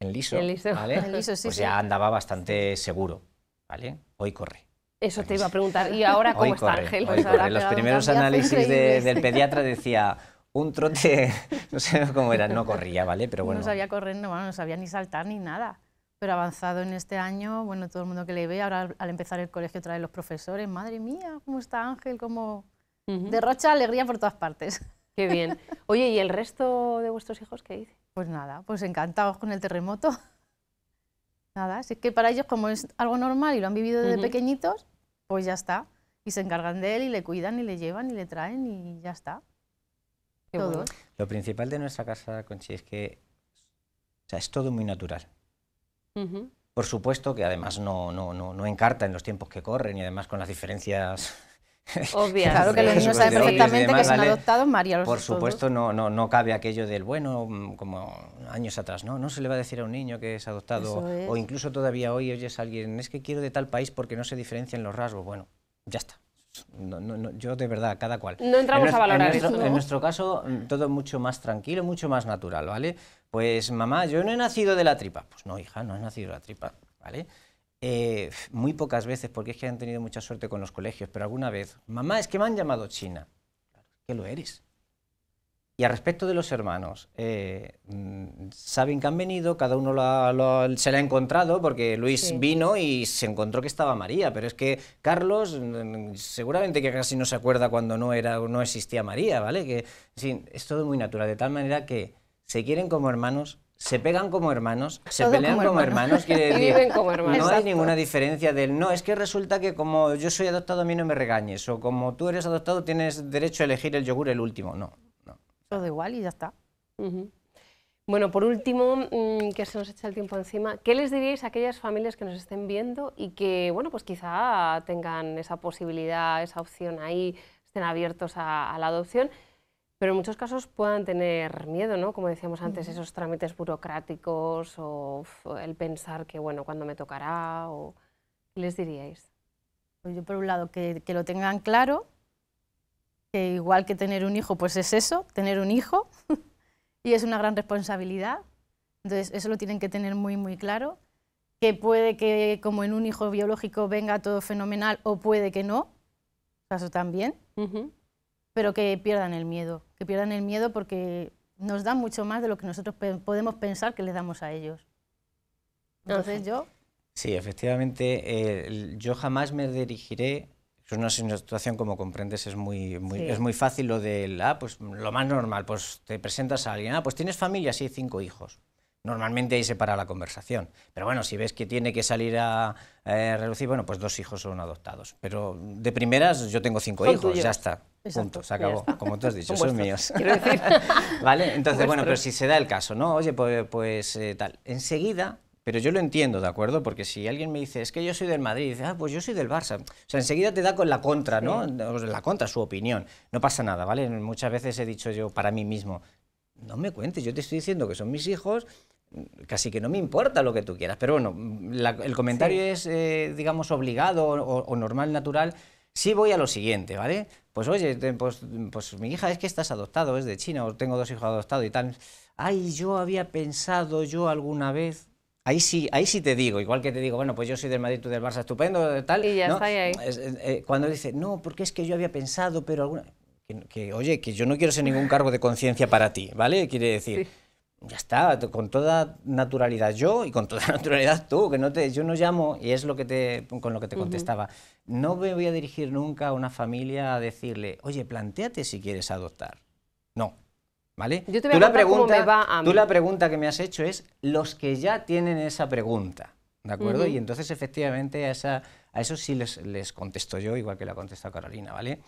en liso, ¿vale? pues ya andaba bastante seguro, ¿vale? Hoy corre. Eso te iba a pues, preguntar. ¿Y ahora cómo está Ángel? Los primeros análisis del pediatra decía un trote, no sé cómo era, no corría, ¿vale? Pero bueno. No sabía correr, no, no sabía ni saltar ni nada. Pero avanzado en este año, bueno, todo el mundo que le ve, ahora al empezar el colegio trae los profesores, madre mía, ¿cómo está Ángel? como derrocha alegría por todas partes? Qué bien. Oye, ¿y el resto de vuestros hijos qué dice? Pues nada, pues encantados con el terremoto. Nada, así que para ellos como es algo normal y lo han vivido desde pequeñitos, pues ya está. Y se encargan de él y le cuidan y le llevan y le traen y ya está. Todo. Lo principal de nuestra casa, Conchi, es que o sea, es todo muy natural. Por supuesto que además no, no, no, no encarta en los tiempos que corren y además con las diferencias Obvio, Claro que los niños saben perfectamente que son adoptados, María los Por supuesto, no, no, no cabe aquello del, bueno, mm, como años atrás, no, no se le va a decir a un niño que es adoptado, o incluso todavía hoy oyes a alguien, es que quiero de tal país porque no se diferencian los rasgos, bueno, ya está. yo de verdad, cada cual. No entramos a valorar eso. En nuestro caso, mm, todo mucho más tranquilo, mucho más natural, ¿vale? Pues mamá, yo no he nacido de la tripa. Pues no, hija, no he nacido de la tripa, ¿vale? Eh, muy pocas veces, porque es que han tenido mucha suerte con los colegios, pero alguna vez, mamá, es que me han llamado China. que lo eres. Y a respecto de los hermanos, eh, mm, saben que han venido, cada uno se la ha encontrado, porque Luis vino y se encontró que estaba María, pero es que Carlos mm, seguramente que casi no se acuerda cuando no, era, no existía María, ¿vale? Que, es todo muy natural, de tal manera que se quieren como hermanos, se pegan como hermanos, se pelean como, hermanos, decir, No hay ninguna diferencia del no, es que resulta que como yo soy adoptado a mí no me regañes o como tú eres adoptado tienes derecho a elegir el yogur el último, no. no. Todo igual y ya está. Bueno, por último, mm, que se nos echa el tiempo encima, ¿qué les diríais a aquellas familias que nos estén viendo y que, bueno, pues quizá tengan esa posibilidad, esa opción ahí, estén abiertos a la adopción? pero en muchos casos puedan tener miedo, ¿no? Como decíamos antes, esos trámites burocráticos o el pensar que, bueno, cuándo me tocará o... ¿Qué les diríais? Pues yo por un lado, que, que lo tengan claro, que igual que tener un hijo, pues es eso, tener un hijo, y es una gran responsabilidad. Entonces, eso lo tienen que tener muy, muy claro, que puede que como en un hijo biológico venga todo fenomenal o puede que no, caso también pero que pierdan el miedo, que pierdan el miedo porque nos dan mucho más de lo que nosotros podemos pensar que les damos a ellos. Entonces yo... Sí, efectivamente, yo jamás me dirigiré es una situación, como comprendes, es muy, es muy fácil lo de ah, pues lo más normal, pues te presentas a alguien, ah, pues tienes familia, sí, cinco hijos. Normalmente ahí se para la conversación. Pero bueno, si ves que tiene que salir a eh, relucir, bueno, pues dos hijos son adoptados. Pero de primeras yo tengo cinco hijos, ya está. Exacto, Punto, se acabó. Como tú has dicho, son, míos. Quiero decir. ¿Vale? Entonces, bueno, pero si se da el caso, ¿no? Oye, pues, pues eh, tal. Enseguida, pero yo lo entiendo, ¿de acuerdo? Porque si alguien me dice, es que yo soy del Madrid, dice, ah, pues yo soy del Barça. O sea, enseguida te da con la contra, ¿no? La contra, su opinión. No pasa nada, ¿vale? Muchas veces he dicho yo para mí mismo, no me cuentes, yo te estoy diciendo que son mis hijos, casi que no me importa lo que tú quieras. Pero bueno, el comentario es, eh, digamos, obligado o normal, natural sí voy a lo siguiente, ¿vale? Pues oye, pues, pues, mi hija es que estás adoptado, es de China, o tengo dos hijos adoptados y tal. Ay, yo había pensado yo alguna vez Ahí sí, ahí sí te digo, igual que te digo, bueno, pues yo soy del Madrid, tú del Barça, estupendo, tal. Y ya ¿no? está ahí. Eh, cuando dice, no, porque es que yo había pensado, pero alguna... Que, oye, que yo no quiero ser ningún cargo de conciencia para ti, ¿vale? Quiere decir, ya está, con toda naturalidad yo y con toda naturalidad tú, que no te, yo no llamo, y es lo que te, con lo que te contestaba, no me voy a dirigir nunca a una familia a decirle, oye, planteate si quieres adoptar. No, ¿vale? Yo te voy tú, la pregunta, va a tú la pregunta que me has hecho es los que ya tienen esa pregunta, ¿de acuerdo? Y entonces efectivamente a, eso sí les, les contesto yo, igual que la contesta Carolina, ¿vale?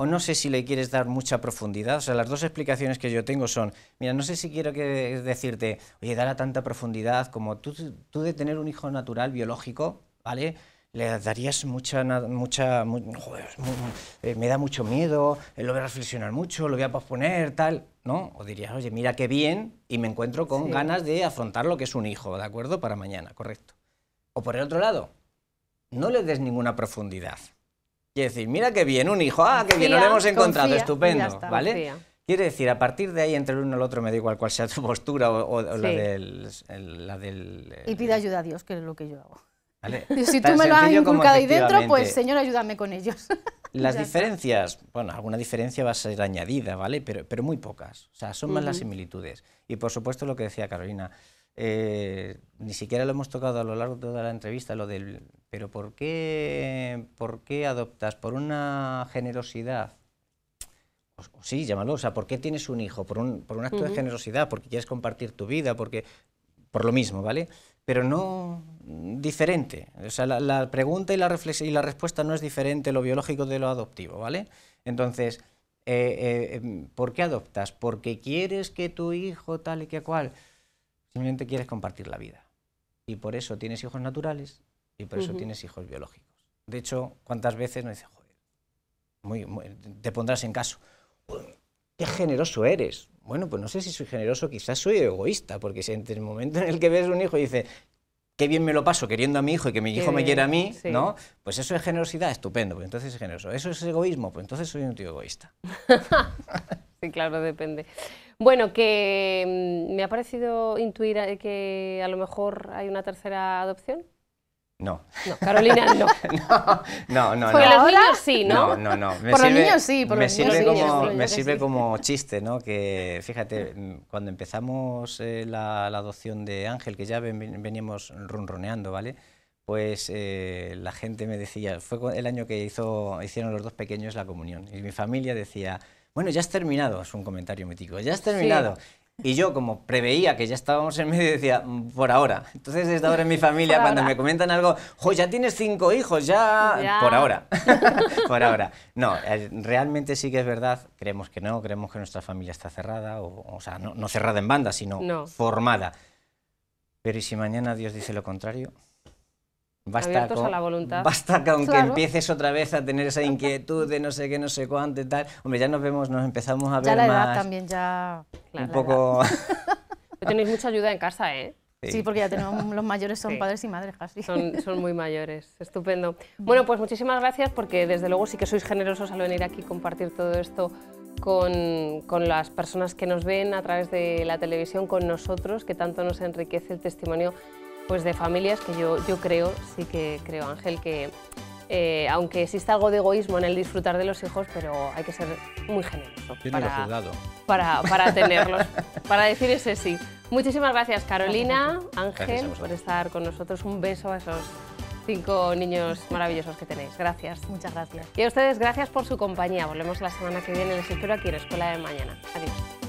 o no sé si le quieres dar mucha profundidad. O sea, las dos explicaciones que yo tengo son, mira, no sé si quiero que decirte, oye, dará tanta profundidad como tú, tú de tener un hijo natural, biológico, ¿vale? Le darías mucha, mucha, eh, me da mucho miedo, eh, lo voy a reflexionar mucho, lo voy a posponer, tal, ¿no? O dirías, oye, mira qué bien y me encuentro con ganas de afrontar lo que es un hijo, ¿de acuerdo? Para mañana, correcto. O por el otro lado, no le des ninguna profundidad. Quiere decir, mira qué bien, un hijo, ah, qué bien, lo hemos encontrado, estupendo, ¿vale? Quiere decir, a partir de ahí, entre el uno y el otro, me da igual cuál sea tu postura o, la del... y pide ayuda a Dios, que es lo que yo hago. Si tú me lo has inculcado ahí dentro, pues Señor, ayúdame con ellos. Las diferencias, bueno, alguna diferencia va a ser añadida, ¿vale? Pero, muy pocas. O sea, son más las similitudes. Y por supuesto lo que decía Carolina, eh, ni siquiera lo hemos tocado a lo largo de toda la entrevista, lo del, pero ¿por qué, adoptas por una generosidad? O, pues, pues sí, llámalo, o sea, ¿por qué tienes un hijo? Por un, acto de generosidad, porque quieres compartir tu vida, porque por lo mismo, ¿vale? Pero no diferente. O sea, la, pregunta y la, y la respuesta no es diferente lo biológico de lo adoptivo, ¿vale? Entonces, eh, eh, em, ¿por qué adoptas? ¿Porque quieres que tu hijo tal y que cual? Simplemente quieres compartir la vida. Y por eso tienes hijos naturales y por eso tienes hijos biológicos. De hecho, ¿cuántas veces no dice joder, muy, te pondrás en caso? ¡Qué generoso eres! Bueno, pues no sé si soy generoso, quizás soy egoísta, porque si en el momento en el que ves un hijo y dices, qué bien me lo paso queriendo a mi hijo y que mi hijo me quiera a mí, ¿no? Pues eso es generosidad, estupendo, pues entonces es generoso. Eso es egoísmo, pues entonces soy un tío egoísta. sí, claro, depende. Bueno, que mm, me ha parecido intuir eh, que a lo mejor hay una tercera adopción. No. No, Carolina no. no, no, no. Por los niños sí, ¿no? No, no, no. Me por sirve, los niños sí, me sirve Como, me sirve como chiste, ¿no? Que fíjate, mm, cuando empezamos eh, la, adopción de Ángel, que ya veníamos ronroneando, ¿vale? Pues eh, la gente me decía, fue el año que hizo, hicieron los dos pequeños la comunión, y mi familia decía, bueno, ya has terminado, es un comentario mítico, ya has terminado. Y yo, como preveía que ya estábamos en medio, decía, mm, por ahora. Entonces, desde ahora en mi familia, cuando me comentan algo, jo, ya tienes cinco hijos, ya... Por ahora. por ahora. No, eh, realmente sí que es verdad, creemos que no, creemos que nuestra familia está cerrada, o, o sea, no, cerrada en banda, sino formada. Pero ¿y si mañana Dios dice lo contrario? Basta que a la voluntad. Basta empieces otra vez a tener esa inquietud de no sé qué, no sé cuánto y tal. Hombre, ya nos vemos, nos empezamos a ver ya la edad también ya... un poco... tenéis mucha ayuda en casa, ¿eh? Sí. porque ya tenemos, los mayores son padres y madres casi. Son, muy mayores, estupendo. Bueno, pues muchísimas gracias porque desde luego sí que sois generosos al venir aquí y compartir todo esto con, con las personas que nos ven a través de la televisión, con nosotros, que tanto nos enriquece el testimonio pues de familias que yo, yo creo, sí que creo, Ángel, que eh, aunque exista algo de egoísmo en el disfrutar de los hijos, pero hay que ser muy generoso para, para, tenerlos, para decir ese sí. Muchísimas gracias Carolina, Ángel, por estar con nosotros. Un beso a esos cinco niños maravillosos que tenéis. Gracias. Muchas gracias. Y a ustedes, gracias por su compañía. Volvemos la semana que viene. Les espero aquí en Escuela de Mañana. Adiós.